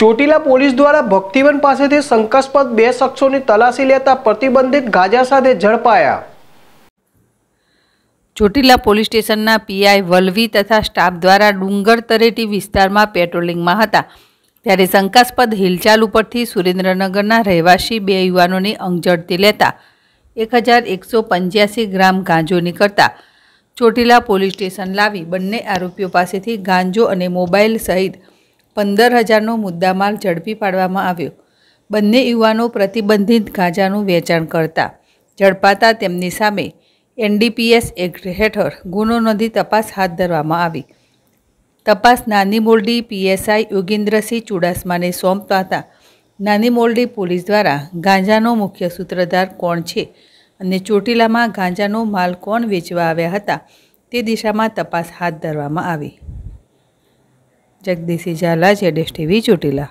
Chotila police દ્વારા ભક્તિવન પાસેથી શંકાસ્પદ બે શખ્સોની તલાશી લેતા પ્રતિબંધિત ગાજા સાથે ઝડપાયા ચોટીલા પોલીસ સ્ટેશનના પીઆઈ વલવી તથા સ્ટાફ દ્વારા ડુંગર તરેટી વિસ્તારમાં પેટ્રોલિંગમાં હતા ત્યારે શંકાસ્પદ હિલચાલ ઉપરથી સુરેન્દ્રનગરના રહેવાસી બે યુવાનોની અંગઝડતી લેતા એક હજાર એકસો પંચ્યાસી ગ્રામ ગાંજો નીકળતા ચોટીલા પોલીસ સ્ટેશન લાવી બંને આરોપીઓ પાસેથી ગાંજો અને મોબાઈલ સહિત પંદર હજારનો મુદ્દામાલ ઝડપી પાડવામાં આવ્યો બંને યુવાનો પ્રતિબંધિત ગાંજાનું વેચાણ કરતા ઝડપાતા તેમની સામે એનડીપીએસ એક્ટ હેઠળ ગુનો નોંધી તપાસ હાથ ધરવામાં આવી તપાસ નાની મોરડી પીએસઆઈ યોગેન્દ્રસિંહ ચુડાસમાને સોંપતા હતા નાની મોરડી પોલીસ દ્વારા ગાંજાનો મુખ્ય સૂત્રધાર કોણ છે અને ચોટીલામાં ગાંજાનો માલ કોણ વેચવા આવ્યા હતા તે દિશામાં તપાસ હાથ ધરવામાં આવી જગદીશી ઝાલા છે ટીવી ચોટીલા